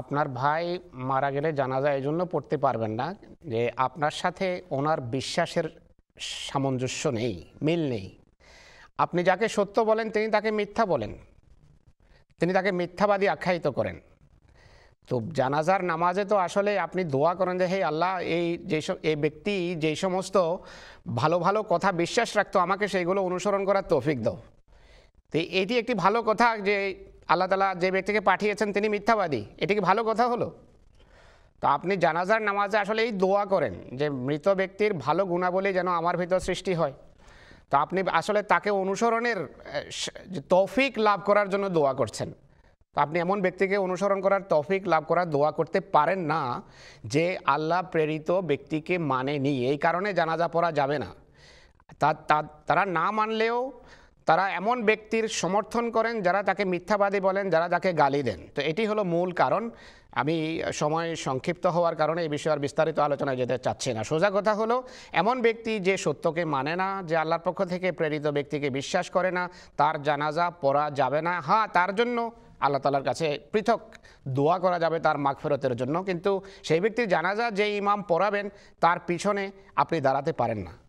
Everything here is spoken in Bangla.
আপনার ভাই মারা গেলে জানাজা এই জন্য পড়তে পারবেন না যে আপনার সাথে ওনার বিশ্বাসের সামঞ্জস্য নেই মিল নেই আপনি যাকে সত্য বলেন তিনি তাকে মিথ্যা বলেন তিনি তাকে মিথ্যাবাদী আখ্যায়িত করেন তো জানাজার নামাজে তো আসলে আপনি দোয়া করেন যে হে আল্লাহ এই যেসব এই ব্যক্তি যেই সমস্ত ভালো ভালো কথা বিশ্বাস রাখতো আমাকে সেইগুলো অনুসরণ করার তৌফিক দাও তো এটি একটি ভালো কথা যে আল্লাহ তালা যে ব্যক্তিকে পাঠিয়েছেন তিনি মিথ্যাবাদী এটি কি ভালো কথা হলো তো আপনি জানাজার নামাজে আসলে এই দোয়া করেন যে মৃত ব্যক্তির ভালো গুণাবলী যেন আমার ভিতর সৃষ্টি হয় তো আপনি আসলে তাকে অনুসরণের তৌফিক লাভ করার জন্য দোয়া করছেন তো আপনি এমন ব্যক্তিকে অনুসরণ করার তৌফিক লাভ করার দোয়া করতে পারেন না যে আল্লাহ প্রেরিত ব্যক্তিকে মানেনি এই কারণে জানাজা পড়া যাবে না তারা না মানলেও তারা এমন ব্যক্তির সমর্থন করেন যারা তাকে মিথ্যাবাদী বলেন যারা তাকে গালি দেন তো এটি হলো মূল কারণ আমি সময় সংক্ষিপ্ত হওয়ার কারণে এই বিষয়ে আর বিস্তারিত আলোচনায় যেতে চাচ্ছি না সোজা কথা হলো এমন ব্যক্তি যে সত্যকে মানে না যে আল্লাহর পক্ষ থেকে প্রেরিত ব্যক্তিকে বিশ্বাস করে না তার জানাজা পড়া যাবে না হ্যাঁ তার জন্য আল্লাহ তালার কাছে পৃথক দোয়া করা যাবে তার ফেরতের জন্য কিন্তু সেই ব্যক্তির জানাজা যে ইমাম পড়াবেন তার পিছনে আপনি দাঁড়াতে পারেন না